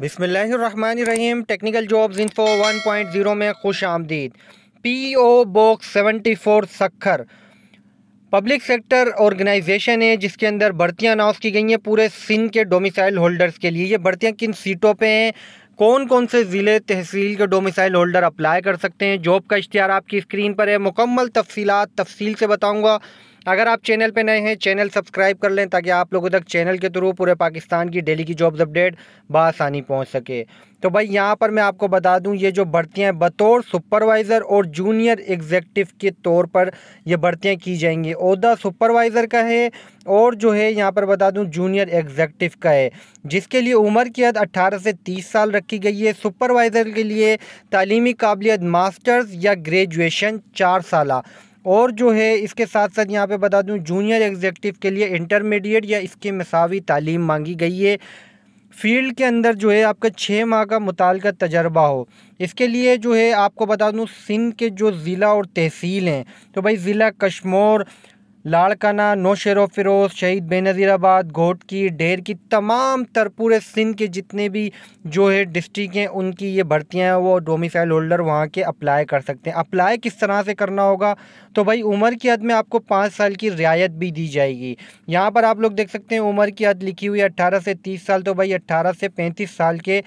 बिसमीम technical jobs info 1.0 में खुश आमदीद P O box 74 Sukkur public sector organisation है जिसके अंदर भर्तियां अनाउंस की गई हैं पूरे सिंध के डोमिसाइल होल्डर्स के लिए ये भर्तियां किन सीटों पे हैं कौन कौन से ज़िले तहसील के डोमिसाइल होल्डर अप्लाई कर सकते हैं जॉब का इश्तहार आपकी स्क्रीन पर है मुकम्मल तफसीत तफसील से बताऊँगा अगर आप चैनल पर नए हैं चैनल सब्सक्राइब कर लें ताकि आप लोगों तक चैनल के थ्रू पूरे पाकिस्तान की डेली की जॉब्स अपडेट बसानी पहुँच सके तो भाई यहाँ पर मैं आपको बता दूँ ये जो भर्तियाँ बतौर सुपरवाइज़र और जूनियर एग्जेक्टिव के तौर पर ये भर्तियाँ की जाएंगी अहदा सुपरवाइज़र का है और जो है यहाँ पर बता दूँ जूनियर एग्जेक्टिव का है जिसके लिए उम्र की हद 18 से 30 साल रखी गई है सुपरवाइज़र के लिए तालीमी काबिलियत मास्टर्स या ग्रेजुएशन चार साल और जो है इसके साथ साथ यहाँ पे बता दूँ जूनियर एग्जेक्टिव के लिए इंटरमीडिएट या इसके मसावी तालीम मांगी गई है फील्ड के अंदर जो है आपका छः माह का मुताल तजर्बा हो इसके लिए जो है आपको बता दूँ सिंध के जो ज़िला और तहसील हैं तो भाई ज़िला कश्मोर लाड़काना नौशेरो फिरोज शहीद बेनज़ीराबाद घोटकी डेर की तमाम तर पूरे सिंध के जितने भी जो है डिस्ट्रिक हैं उनकी ये भर्तियां हैं वो डोमिसाइल होल्डर वहाँ के अप्लाई कर सकते हैं अप्लाई किस तरह से करना होगा तो भाई उम्र की हद में आपको पाँच साल की रियायत भी दी जाएगी यहाँ पर आप लोग देख सकते हैं उम्र की हद लिखी हुई है अट्ठारह से तीस साल तो भाई अट्ठारह से पैंतीस साल के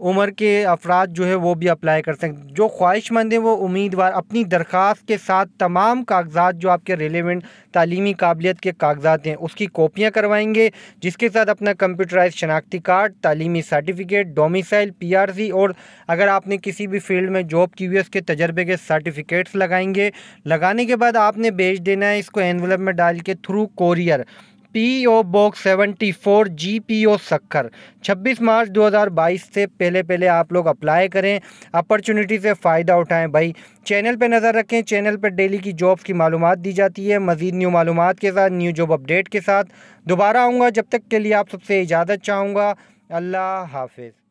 उम्र के अफराद जो है वो भी अप्लाई कर सकें जो ख्वाहिशमंद हैं वो उम्मीदवार अपनी दरख्वास्त के साथ तमाम कागजात जो आपके रिलेवेंट तालीमी काबिलियत के कागजात हैं उसकी कॉपियाँ करवाएंगे जिसके साथ अपना कंप्यूटराइज शनाख्ती कार्ड तली certificate domicile P R C और अगर आपने किसी भी फील्ड में जॉब की हुई उसके तजर्बे के सर्टिफिकेट्स लगाएंगे लगाने के बाद आपने भेज देना है इसको एनवलप में डाल के through courier P O box seventy four G P O Sukkur छब्बीस मार्च 2022 से पहले पहले आप लोग अप्लाई करें अपॉर्चुनिटी से फ़ायदा उठाएं भाई चैनल पे नज़र रखें चैनल पर डेली की जॉब्स की मालूम दी जाती है मज़ीद न्यू मालूम के साथ न्यू जॉब अपडेट के साथ दोबारा आऊँगा जब तक के लिए आप सबसे इजाज़त चाहूँगा अल्लाह हाफिज़